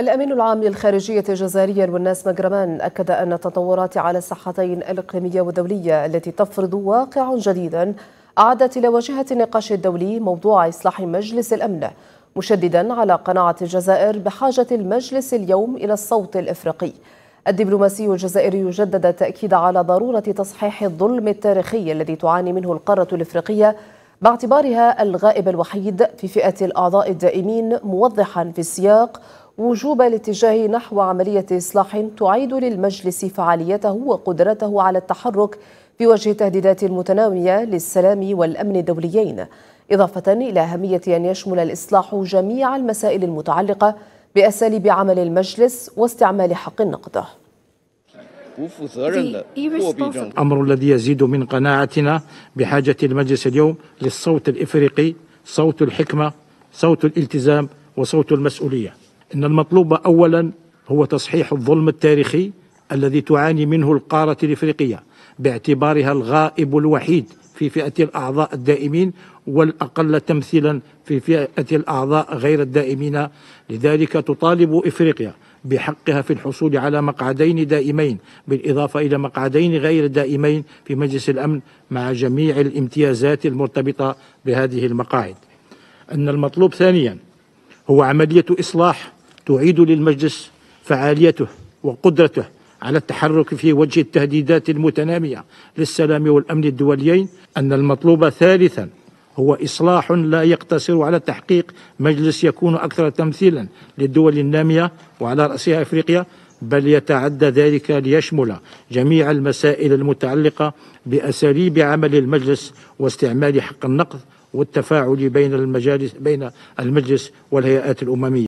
الأمين العام للخارجية الجزائرية والناس مجرمان أكد أن التطورات على الساحتين الإقليمية والدولية التي تفرض واقعا جديدا أعدت إلى واجهة النقاش الدولي موضوع إصلاح مجلس الأمن مشددا على قناعة الجزائر بحاجة المجلس اليوم إلى الصوت الإفريقي الدبلوماسي الجزائري جدد التأكيد على ضرورة تصحيح الظلم التاريخي الذي تعاني منه القارة الإفريقية باعتبارها الغائب الوحيد في فئة الأعضاء الدائمين موضحا في السياق وجوب الاتجاه نحو عملية إصلاح تعيد للمجلس فعاليته وقدرته على التحرك في وجه تهديدات متنامية للسلام والأمن الدوليين إضافة إلى أهمية أن يشمل الإصلاح جميع المسائل المتعلقة بأساليب عمل المجلس واستعمال حق النقدة أمر الذي يزيد من قناعتنا بحاجة المجلس اليوم للصوت الإفريقي صوت الحكمة صوت الالتزام وصوت المسؤولية ان المطلوب اولا هو تصحيح الظلم التاريخي الذي تعاني منه القاره الافريقيه باعتبارها الغائب الوحيد في فئه الاعضاء الدائمين والاقل تمثيلا في فئه الاعضاء غير الدائمين لذلك تطالب افريقيا بحقها في الحصول على مقعدين دائمين بالإضافة إلى مقعدين غير دائمين في مجلس الأمن مع جميع الامتيازات المرتبطة بهذه المقاعد أن المطلوب ثانيا هو عملية إصلاح تعيد للمجلس فعاليته وقدرته على التحرك في وجه التهديدات المتنامية للسلام والأمن الدوليين أن المطلوب ثالثا هو إصلاح لا يقتصر على تحقيق مجلس يكون أكثر تمثيلا للدول النامية وعلى رأسها إفريقيا بل يتعدى ذلك ليشمل جميع المسائل المتعلقة بأساليب عمل المجلس واستعمال حق النقد والتفاعل بين المجالس بين المجلس والهيئات الأممية